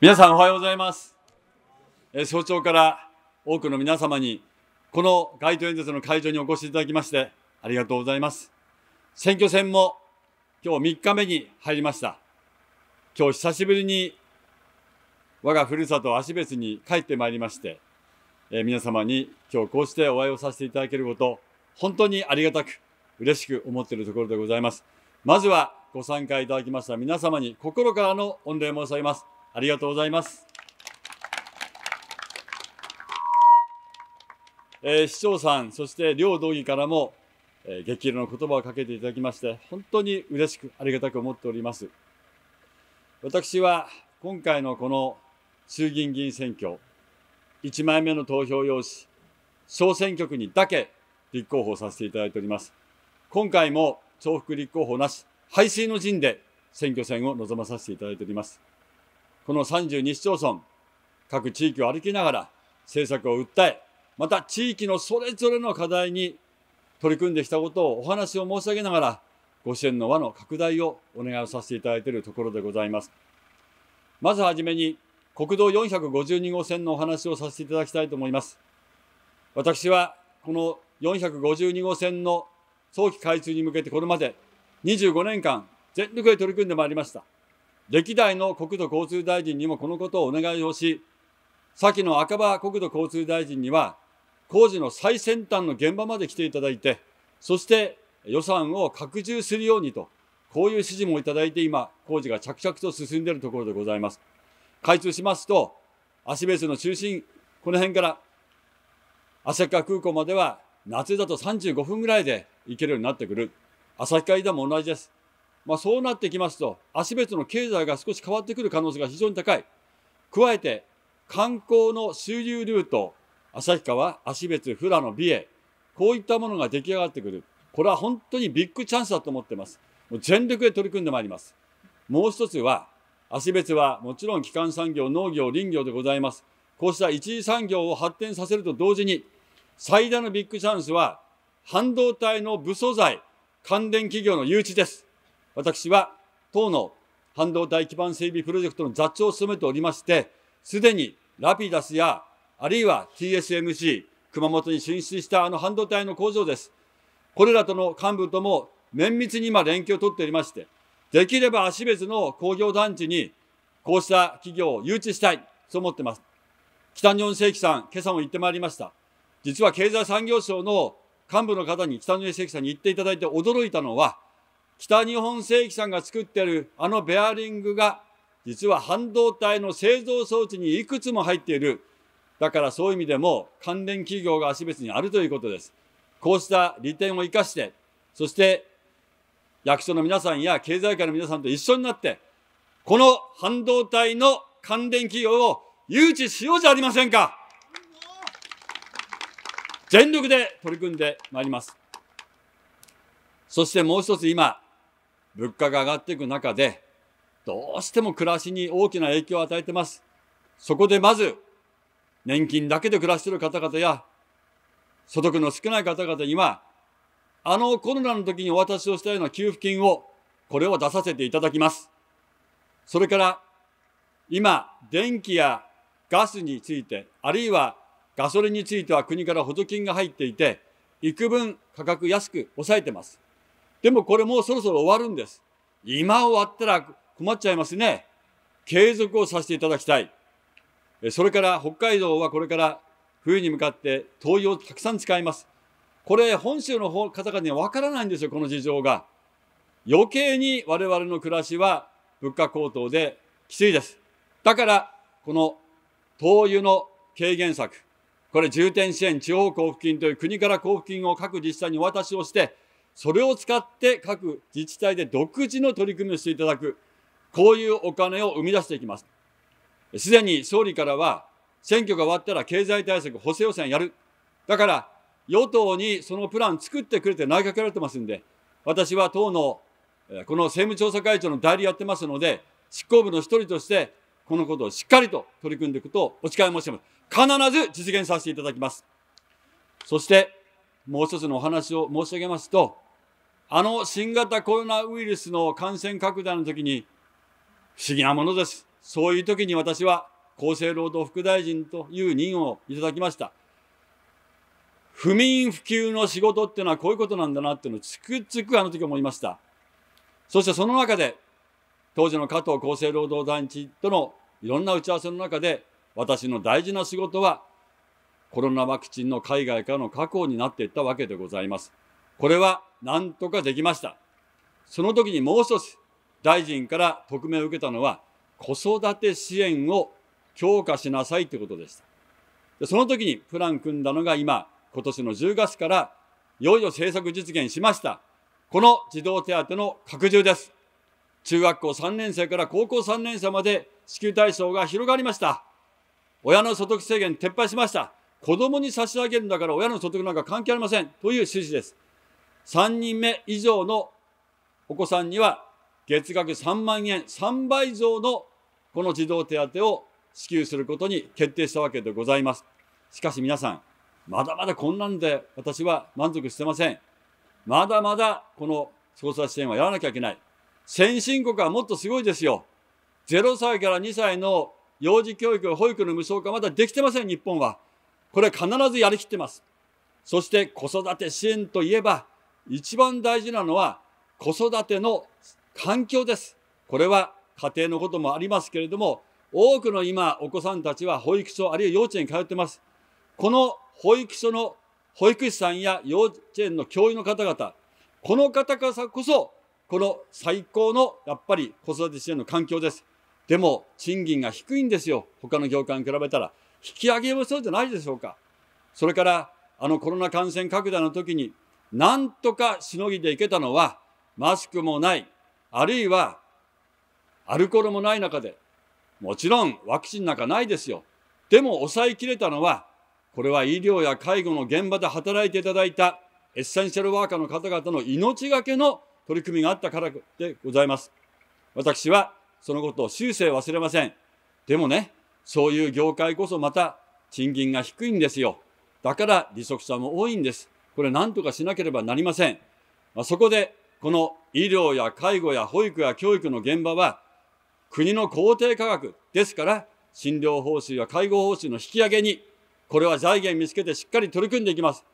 皆さんおはようございます。え早朝から多くの皆様にこの街頭演説の会場にお越しいただきましてありがとうございます。選挙戦も今日3日目に入りました。今日久しぶりに我がふるさと芦別に帰ってまいりまして、え皆様に今日こうしてお会いをさせていただけること、本当にありがたく嬉しく思っているところでございます。まずはご参加いただきました皆様に心からの御礼申し上げます。ありがとうございます。えー、市長さん、そして両道議からも、えー、激励の言葉をかけていただきまして、本当に嬉しくありがたく思っております。私は今回のこの衆議院議員選挙、1枚目の投票用紙、小選挙区にだけ立候補させていただいております。今回も重複立候補なし、廃水の陣で選挙戦を臨まさせていただいております。この32市町村、各地域を歩きながら政策を訴え、また地域のそれぞれの課題に取り組んできたことをお話を申し上げながら、ご支援の輪の拡大をお願いをさせていただいているところでございます。まずはじめに、国道452号線のお話をさせていただきたいと思います。私は、この452号線の早期開通に向けてこれまで25年間全力で取り組んでまいりました。歴代の国土交通大臣にもこのことをお願いをし、先の赤羽国土交通大臣には、工事の最先端の現場まで来ていただいて、そして予算を拡充するようにと、こういう指示もいただいて今、工事が着々と進んでいるところでございます。開通しますと、芦別の中心、この辺から旭川空港までは夏だと35分ぐらいで行けるようになってくる。旭川医大も同じです。まあ、そうなってきますと、芦別の経済が少し変わってくる可能性が非常に高い。加えて、観光の収入ルート、旭川、芦別、富良野、美瑛、こういったものが出来上がってくる。これは本当にビッグチャンスだと思ってます。もう全力で取り組んでまいります。もう一つは、芦別はもちろん基幹産業、農業、林業でございます。こうした一次産業を発展させると同時に、最大のビッグチャンスは、半導体の部素材、関連企業の誘致です。私は党の半導体基盤整備プロジェクトの座長を務めておりまして、すでにラピダスや、あるいは TSMC、熊本に進出したあの半導体の工場です。これらとの幹部とも綿密に今連携を取っておりまして、できれば足別の工業団地にこうした企業を誘致したい、そう思ってます。北日本正規さん、今朝も行ってまいりました。実は経済産業省の幹部の方に北日本正規さんに行っていただいて驚いたのは、北日本製機さんが作ってるあのベアリングが実は半導体の製造装置にいくつも入っている。だからそういう意味でも関連企業が足別にあるということです。こうした利点を生かして、そして役所の皆さんや経済界の皆さんと一緒になって、この半導体の関連企業を誘致しようじゃありませんか。全力で取り組んでまいります。そしてもう一つ今、物価が上がっていく中で、どうしても暮らしに大きな影響を与えてます。そこでまず、年金だけで暮らしている方々や、所得の少ない方々には、あのコロナの時にお渡しをしたような給付金を、これを出させていただきます。それから、今、電気やガスについて、あるいはガソリンについては国から補助金が入っていて、幾分価格安く抑えてます。でもこれもうそろそろ終わるんです。今終わったら困っちゃいますね。継続をさせていただきたい。それから北海道はこれから冬に向かって灯油をたくさん使います。これ本州の方々にはわからないんですよ、この事情が。余計に我々の暮らしは物価高騰できついです。だから、この灯油の軽減策、これ重点支援地方交付金という国から交付金を各自治体にお渡しをして、それを使って各自治体で独自の取り組みをしていただく、こういうお金を生み出していきます。すでに総理からは、選挙が終わったら経済対策補正予算やる。だから、与党にそのプラン作ってくれて投げかけられてますんで、私は党の、この政務調査会長の代理やってますので、執行部の一人として、このことをしっかりと取り組んでいくことをお誓い申し上げます。必ず実現させていただきます。そして、もう一つのお話を申し上げますと、あの新型コロナウイルスの感染拡大の時に、不思議なものです。そういう時に私は厚生労働副大臣という任をいただきました。不眠不休の仕事っていうのはこういうことなんだなっていうのをつくつくあの時思いました。そしてその中で、当時の加藤厚生労働大臣とのいろんな打ち合わせの中で、私の大事な仕事は、コロナワクチンの海外からの確保になっていったわけでございます。これはなんとかできました。その時にもう一つ、大臣から匿名を受けたのは、子育て支援を強化しなさいということでした。でその時にプラン組んだのが今、今年の10月から、いよいよ政策実現しました。この児童手当の拡充です。中学校3年生から高校3年生まで支給対象が広がりました。親の所得制限撤廃しました。子供に差し上げるんだから親の所得なんか関係ありませんという指示です。3人目以上のお子さんには月額3万円、3倍増のこの児童手当を支給することに決定したわけでございます。しかし皆さん、まだまだこんなんで私は満足してません。まだまだこの捜査支援はやらなきゃいけない。先進国はもっとすごいですよ。0歳から2歳の幼児教育、保育の無償化、まだできてません、日本は。これ必ずやりきってます。そして子育て支援といえば、一番大事なのは子育ての環境です。これは家庭のこともありますけれども、多くの今、お子さんたちは保育所あるいは幼稚園に通ってます。この保育所の保育士さんや幼稚園の教員の方々、この方からこそ、この最高のやっぱり子育て支援の環境です。でも、賃金が低いんですよ。他の業界に比べたら。引き上げをしようじゃないでしょうか。それから、あのコロナ感染拡大の時に、なんとかしのぎでいけたのは、マスクもない、あるいはアルコールもない中で、もちろんワクチンなんかないですよ。でも抑えきれたのは、これは医療や介護の現場で働いていただいたエッセンシャルワーカーの方々の命がけの取り組みがあったからでございます。私はそのことを終生忘れません。でもね、そういう業界こそまた賃金が低いんですよ。だから利息者も多いんです。これ何とかしなければなりません。まそこで、この医療や介護や保育や教育の現場は、国の公定価格ですから、診療報酬や介護報酬の引き上げに、これは財源見つけてしっかり取り組んでいきます。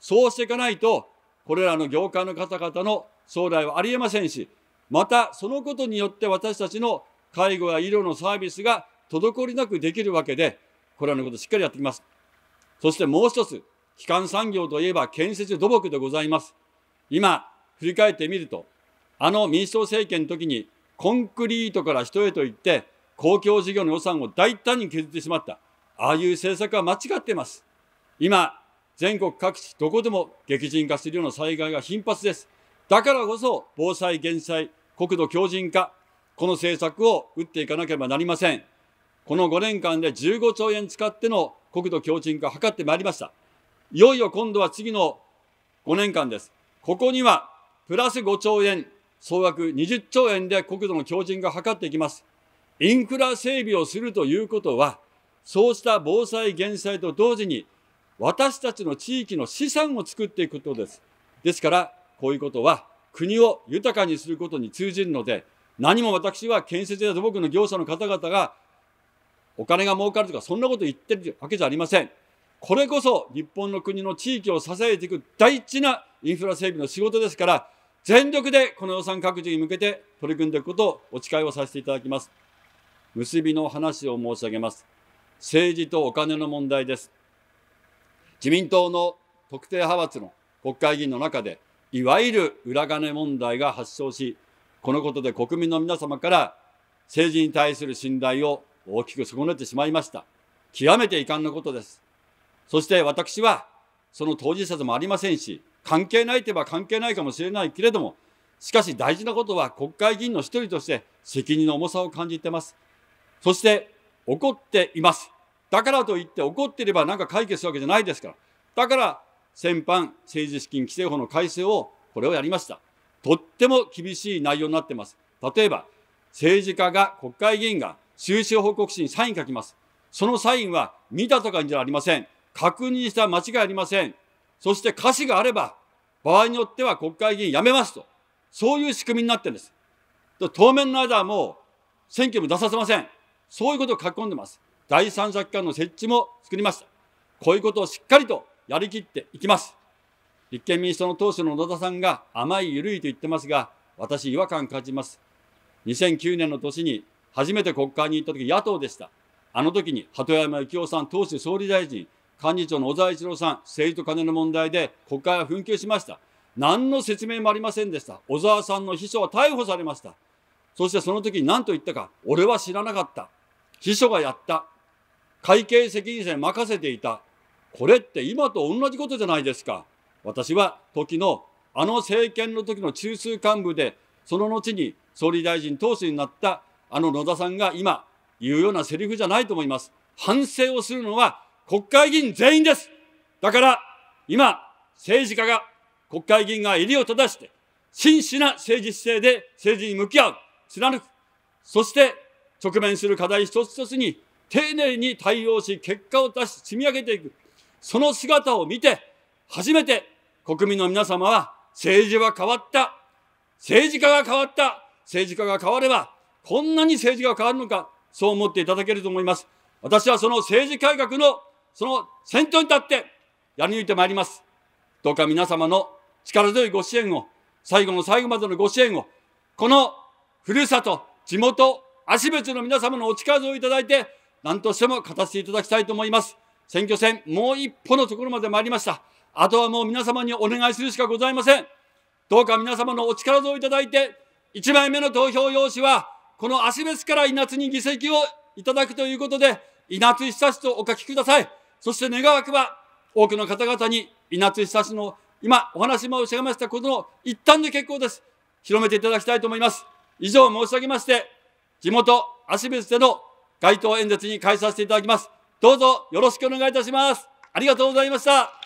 そうしていかないと、これらの業界の方々の将来はありえませんし、またそのことによって私たちの介護や医療のサービスが滞りなくできるわけで、これらのことをしっかりやっていきます。そしてもう一つ、基幹産業といえば建設土木でございます。今、振り返ってみると、あの民主党政権の時に、コンクリートから人へと言って、公共事業の予算を大胆に削ってしまった。ああいう政策は間違っています。今、全国各地どこでも激甚化するような災害が頻発です。だからこそ、防災・減災、国土強靭化、この政策を打っていかなければなりません。この5年間で15兆円使っての国土強靭化を図ってまいりました。いよいよ今度は次の5年間です。ここには、プラス5兆円、総額20兆円で国土の強靭化を図っていきます。インフラ整備をするということは、そうした防災減災と同時に、私たちの地域の資産を作っていくことです。ですから、こういうことは国を豊かにすることに通じるので、何も私は建設や土木の業者の方々がお金が儲かるとか、そんなこと言ってるわけじゃありません。これこそ日本の国の地域を支えていく大事なインフラ整備の仕事ですから、全力でこの予算拡充に向けて取り組んでいくことをお誓いをさせていただきます。結びの話を申し上げます。政治とお金の問題です。自民党の特定派閥の国会議員の中で、いわゆる裏金問題が発生し、このことで国民の皆様から政治に対する信頼を大きく損ねてしまいました。極めて遺憾なことです。そして私は、その当事者でもありませんし、関係ないといえば関係ないかもしれないけれども、しかし大事なことは国会議員の一人として責任の重さを感じてます。そして怒っています。だからといって怒っていればなんか解決するわけじゃないですから。だから先般政治資金規正法の改正をこれをやりました。とっても厳しい内容になってます。例えば政治家が国会議員が収支報告書にサイン書きます。そのサインは見たとかじゃありません。確認した間違いありません。そして瑕疵があれば、場合によっては国会議員辞めますと。そういう仕組みになってるんです。当面の間はもう選挙も出させません。そういうことを書き込んでます。第三者機関の設置も作りました。こういうことをしっかりとやりきっていきます。立憲民主党の党首の野田さんが甘い緩いと言ってますが、私違和感感じます。2009年の年に初めて国会に行った時、野党でした。あの時に鳩山幸夫さん、党首総理大臣、幹事長の小沢一郎さん、政治と金の問題で国会は紛糾しました。何の説明もありませんでした。小沢さんの秘書は逮捕されました。そしてその時に何と言ったか、俺は知らなかった。秘書がやった。会計責任者に任せていた。これって今と同じことじゃないですか。私は時の、あの政権の時の中枢幹部で、その後に総理大臣当主になったあの野田さんが今言うようなセリフじゃないと思います。反省をするのは国会議員全員です。だから、今、政治家が、国会議員が襟を正して、真摯な政治姿勢で政治に向き合う、貫く、そして直面する課題一つ一つに丁寧に対応し、結果を出し、積み上げていく、その姿を見て、初めて国民の皆様は、政治は変わった、政治家が変わった、政治家が変われば、こんなに政治が変わるのか、そう思っていただけると思います。私はその政治改革のその先頭に立ってやり抜いてまいります。どうか皆様の力強いご支援を、最後の最後までのご支援を、このふるさと、地元、足別の皆様のお力添えをいただいて、何としても勝たせていただきたいと思います。選挙戦、もう一歩のところまで参りました。あとはもう皆様にお願いするしかございません。どうか皆様のお力添えをいただいて、1枚目の投票用紙は、この足別から稲津に議席をいただくということで、稲津久志とお書きください。そして願わくば、多くの方々に稲津久志の今お話も上いましたことの一端で結構です。広めていただきたいと思います。以上申し上げまして、地元足別での街頭演説に変えさせていただきます。どうぞよろしくお願いいたします。ありがとうございました。